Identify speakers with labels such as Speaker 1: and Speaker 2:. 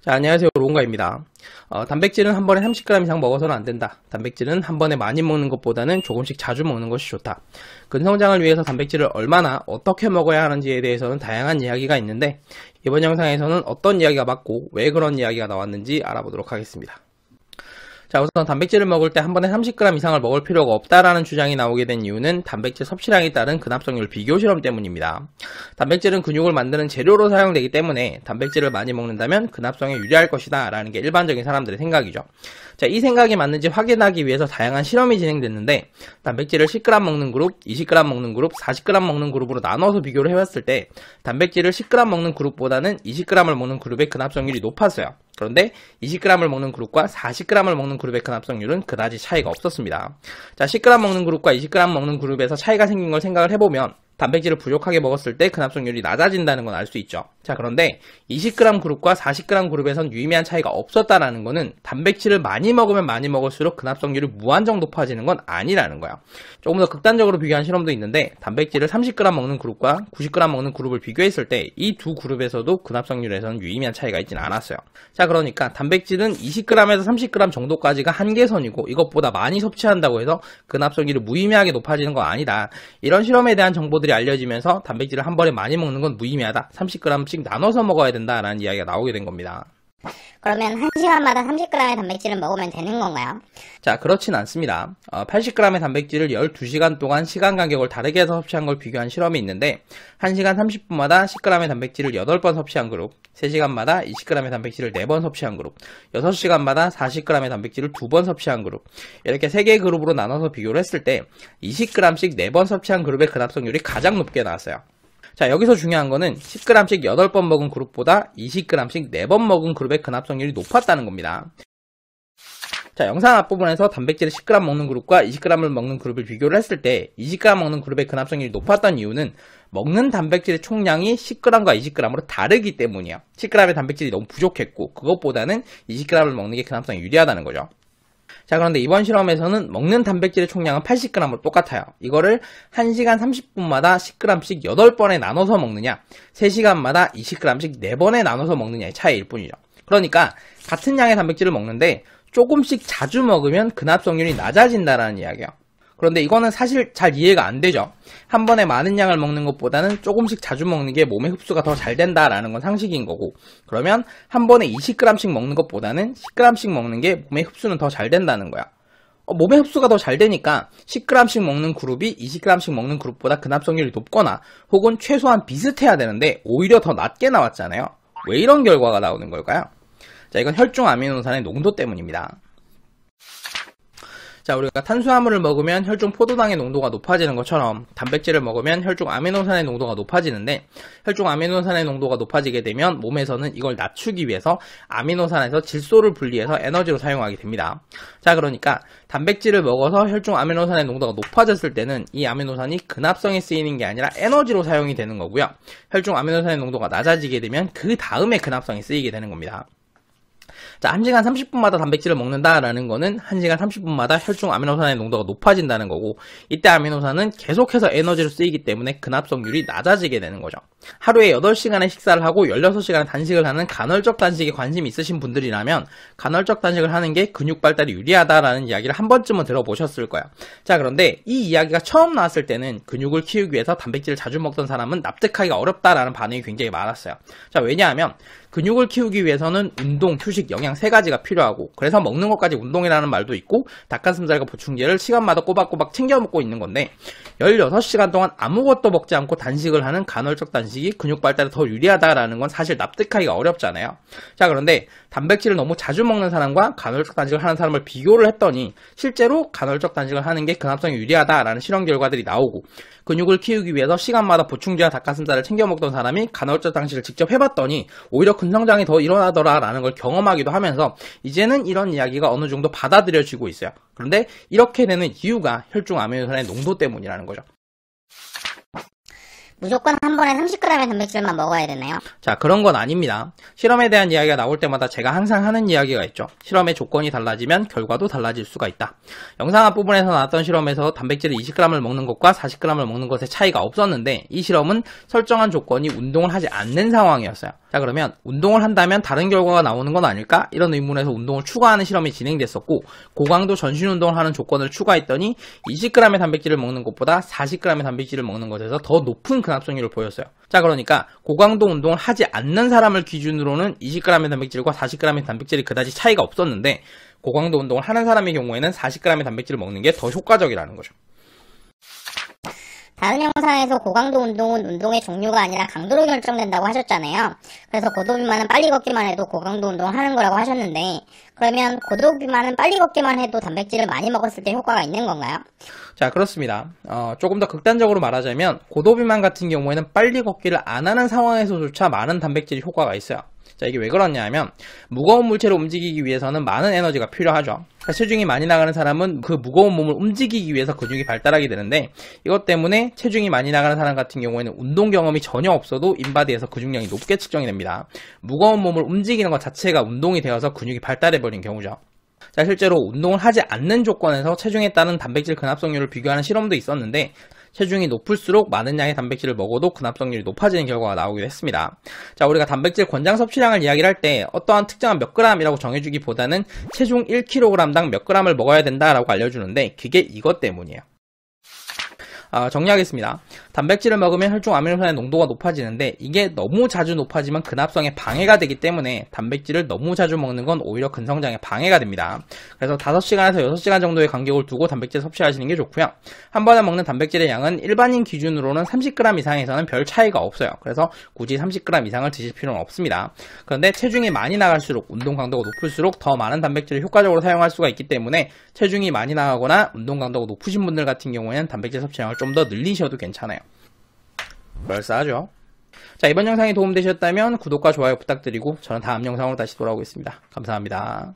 Speaker 1: 자, 안녕하세요. 로운가입니다 어, 단백질은 한 번에 30g 이상 먹어서는 안 된다. 단백질은 한 번에 많이 먹는 것보다는 조금씩 자주 먹는 것이 좋다. 근성장을 위해서 단백질을 얼마나 어떻게 먹어야 하는지에 대해서는 다양한 이야기가 있는데 이번 영상에서는 어떤 이야기가 맞고 왜 그런 이야기가 나왔는지 알아보도록 하겠습니다. 자, 우선 단백질을 먹을 때 한 번에 30g 이상을 먹을 필요가 없다라는 주장이 나오게 된 이유는 단백질 섭취량에 따른 근합성률 비교 실험 때문입니다. 단백질은 근육을 만드는 재료로 사용되기 때문에 단백질을 많이 먹는다면 근합성에 유리할 것이다 라는 게 일반적인 사람들의 생각이죠. 자, 이 생각이 맞는지 확인하기 위해서 다양한 실험이 진행됐는데 단백질을 10g 먹는 그룹, 20g 먹는 그룹, 40g 먹는 그룹으로 나눠서 비교를 해봤을 때 단백질을 10g 먹는 그룹보다는 20g을 먹는 그룹의 근합성률이 높았어요. 그런데 20g을 먹는 그룹과 40g을 먹는 그룹의 근합성률은 그다지 차이가 없었습니다. 자, 10g 먹는 그룹과 20g 먹는 그룹에서 차이가 생긴 걸 생각을 해보면 단백질을 부족하게 먹었을 때 근합성률이 낮아진다는 건 알 수 있죠. 자 그런데 20g 그룹과 40g 그룹에선 유의미한 차이가 없었다라는 것은 단백질을 많이 먹으면 많이 먹을수록 근합성률이 무한정 높아지는 건 아니라는 거야. 조금 더 극단적으로 비교한 실험도 있는데 단백질을 30g 먹는 그룹과 90g 먹는 그룹을 비교했을 때 이 두 그룹에서도 근합성률에선 유의미한 차이가 있진 않았어요. 자 그러니까 단백질은 20g에서 30g 정도까지가 한계선이고 이것보다 많이 섭취한다고 해서 근합성률이 무의미하게 높아지는 건 아니다. 이런 실험에 대한 정보들이 알려지면서 단백질을 한 번에 많이 먹는 건 무의미하다. 30g씩 하나씩 나눠서 먹어야 된다라는 이야기가 나오게 된 겁니다.
Speaker 2: 그러면 1시간마다 30g의 단백질을 먹으면 되는 건가요?
Speaker 1: 자, 그렇진 않습니다. 어, 80g의 단백질을 12시간 동안 시간 간격을 다르게 해서 섭취한 걸 비교한 실험이 있는데 1시간 30분마다 10g의 단백질을 8번 섭취한 그룹, 3시간마다 20g의 단백질을 4번 섭취한 그룹, 6시간마다 40g의 단백질을 2번 섭취한 그룹 이렇게 3개의 그룹으로 나눠서 비교를 했을 때 20g씩 4번 섭취한 그룹의 근합성률이 가장 높게 나왔어요. 자 여기서 중요한 거는 10g씩 8번 먹은 그룹보다 20g씩 4번 먹은 그룹의 근합성률이 높았다는 겁니다. 자 영상 앞부분에서 단백질을 10g 먹는 그룹과 20g을 먹는 그룹을 비교를 했을 때 20g 먹는 그룹의 근합성률이 높았던 이유는 먹는 단백질의 총량이 10g과 20g으로 다르기 때문이에요 10g의 단백질이 너무 부족했고 그것보다는 20g을 먹는 게 근합성이 유리하다는 거죠 자 그런데 이번 실험에서는 먹는 단백질의 총량은 80g으로 똑같아요. 이거를 1시간 30분마다 10g씩 8번에 나눠서 먹느냐 3시간마다 20g씩 4번에 나눠서 먹느냐의 차이일 뿐이죠. 그러니까 같은 양의 단백질을 먹는데 조금씩 자주 먹으면 근압성률이 낮아진다라는 이야기예요. 그런데 이거는 사실 잘 이해가 안 되죠. 한 번에 많은 양을 먹는 것보다는 조금씩 자주 먹는 게 몸에 흡수가 더 잘 된다라는 건 상식인 거고 그러면 한 번에 20g씩 먹는 것보다는 10g씩 먹는 게 몸에 흡수는 더 잘 된다는 거야. 어, 몸에 흡수가 더 잘 되니까 10g씩 먹는 그룹이 20g씩 먹는 그룹보다 근압성률이 높거나 혹은 최소한 비슷해야 되는데 오히려 더 낮게 나왔잖아요. 왜 이런 결과가 나오는 걸까요? 자, 이건 혈중 아미노산의 농도 때문입니다. 자 우리가 탄수화물을 먹으면 혈중 포도당의 농도가 높아지는 것처럼 단백질을 먹으면 혈중 아미노산의 농도가 높아지는데 혈중 아미노산의 농도가 높아지게 되면 몸에서는 이걸 낮추기 위해서 아미노산에서 질소를 분리해서 에너지로 사용하게 됩니다. 자 그러니까 단백질을 먹어서 혈중 아미노산의 농도가 높아졌을 때는 이 아미노산이 근합성에 쓰이는 게 아니라 에너지로 사용이 되는 거고요. 혈중 아미노산의 농도가 낮아지게 되면 그 다음에 근합성이 쓰이게 되는 겁니다. 자, 1시간 30분마다 단백질을 먹는다라는 거는 1시간 30분마다 혈중 아미노산의 농도가 높아진다는 거고 이때 아미노산은 계속해서 에너지로 쓰이기 때문에 근압성률이 낮아지게 되는 거죠. 하루에 8시간의 식사를 하고 16시간의 단식을 하는 간헐적 단식에 관심이 있으신 분들이라면 간헐적 단식을 하는 게 근육 발달이 유리하다라는 이야기를 한 번쯤은 들어보셨을 거야. 자, 그런데 이 이야기가 처음 나왔을 때는 근육을 키우기 위해서 단백질을 자주 먹던 사람은 납득하기가 어렵다라는 반응이 굉장히 많았어요. 자, 왜냐하면 근육을 키우기 위해서는 운동, 휴식, 영양 세 가지가 필요하고 그래서 먹는 것까지 운동이라는 말도 있고 닭가슴살과 보충제를 시간마다 꼬박꼬박 챙겨 먹고 있는 건데 16시간 동안 아무것도 먹지 않고 단식을 하는 간헐적 단식이 근육 발달에 더 유리하다라는 건 사실 납득하기가 어렵잖아요. 자 그런데 단백질을 너무 자주 먹는 사람과 간헐적 단식을 하는 사람을 비교를 했더니 실제로 간헐적 단식을 하는 게근합성이 유리하다라는 실험 결과들이 나오고 근육을 키우기 위해서 시간마다 보충제와 닭가슴살을 챙겨 먹던 사람이 간헐적 단식을 직접 해봤더니 오히려 군성장이더 일어나더라라는 걸 경험하기도 하면서 이제는 이런 이야기가 어느 정도 받아들여지고 있어요. 그런데 이렇게 되는 이유가 혈중 아미노산의 농도 때문이라는 거죠.
Speaker 2: 무조건 한 번에 30g의 단백질만 먹어야 되나요?
Speaker 1: 자, 그런 건 아닙니다. 실험에 대한 이야기가 나올 때마다 제가 항상 하는 이야기가 있죠. 실험의 조건이 달라지면 결과도 달라질 수가 있다. 영상 앞부분에서 나왔던 실험에서 단백질을 20g을 먹는 것과 40g을 먹는 것의 차이가 없었는데 이 실험은 설정한 조건이 운동을 하지 않는 상황이었어요. 자, 그러면 운동을 한다면 다른 결과가 나오는 건 아닐까? 이런 의문에서 운동을 추가하는 실험이 진행됐었고 고강도 전신 운동을 하는 조건을 추가했더니 20g의 단백질을 먹는 것보다 40g의 단백질을 먹는 것에서 더 높은 1 합성률을 보였어요. 자 그러니까 고강도 운동을 하지 않는 사람을 기준으로는 20g의 단백질과 40g의 단백질이 그다지 차이가 없었는데 고강도 운동을 하는 사람의 경우에는 40g의 단백질을 먹는 게 더 효과적이라는 거죠.
Speaker 2: 다른 영상에서 고강도 운동은 운동의 종류가 아니라 강도로 결정된다고 하셨잖아요. 그래서 고도 비만은 빨리 걷기만 해도 고강도 운동을 하는 거라고 하셨는데 그러면 고도 비만은 빨리 걷기만 해도 단백질을 많이 먹었을 때 효과가 있는 건가요?
Speaker 1: 자 그렇습니다. 어, 조금 더 극단적으로 말하자면 고도 비만 같은 경우에는 빨리 걷기를 안 하는 상황에서조차 많은 단백질 이 효과가 있어요. 자, 이게 왜 그러냐면 무거운 물체를 움직이기 위해서는 많은 에너지가 필요하죠. 그러니까 체중이 많이 나가는 사람은 그 무거운 몸을 움직이기 위해서 근육이 발달하게 되는데 이것 때문에 체중이 많이 나가는 사람 같은 경우에는 운동 경험이 전혀 없어도 인바디에서 근육량이 높게 측정이 됩니다. 무거운 몸을 움직이는 것 자체가 운동이 되어서 근육이 발달해버린 경우죠. 자, 실제로 운동을 하지 않는 조건에서 체중에 따른 단백질 근압성률을 비교하는 실험도 있었는데 체중이 높을수록 많은 양의 단백질을 먹어도 근합성률이 높아지는 결과가 나오기도 했습니다. 자, 우리가 단백질 권장 섭취량을 이야기를 할때 어떠한 특정한 몇 그램이라고 정해주기보다는 체중 1kg당 몇 그램을 먹어야 된다라고 알려주는데 그게 이것 때문이에요. 아, 정리하겠습니다. 단백질을 먹으면 혈중 아미노산의 농도가 높아지는데 이게 너무 자주 높아지면 근압성에 방해가 되기 때문에 단백질을 너무 자주 먹는 건 오히려 근성장에 방해가 됩니다. 그래서 5시간에서 6시간 정도의 간격을 두고 단백질 섭취하시는 게 좋고요. 한 번에 먹는 단백질의 양은 일반인 기준으로는 30g 이상에서는 별 차이가 없어요. 그래서 굳이 30g 이상을 드실 필요는 없습니다. 그런데 체중이 많이 나갈수록 운동 강도가 높을수록 더 많은 단백질을 효과적으로 사용할 수가 있기 때문에 체중이 많이 나가거나 운동 강도가 높으신 분들 같은 경우에는 단백질 섭취량을 좀 더 늘리셔도 괜찮아요. 멸사하죠. 자, 이번 영상이 도움되셨다면 구독과 좋아요 부탁드리고 저는 다음 영상으로 다시 돌아오겠습니다. 감사합니다.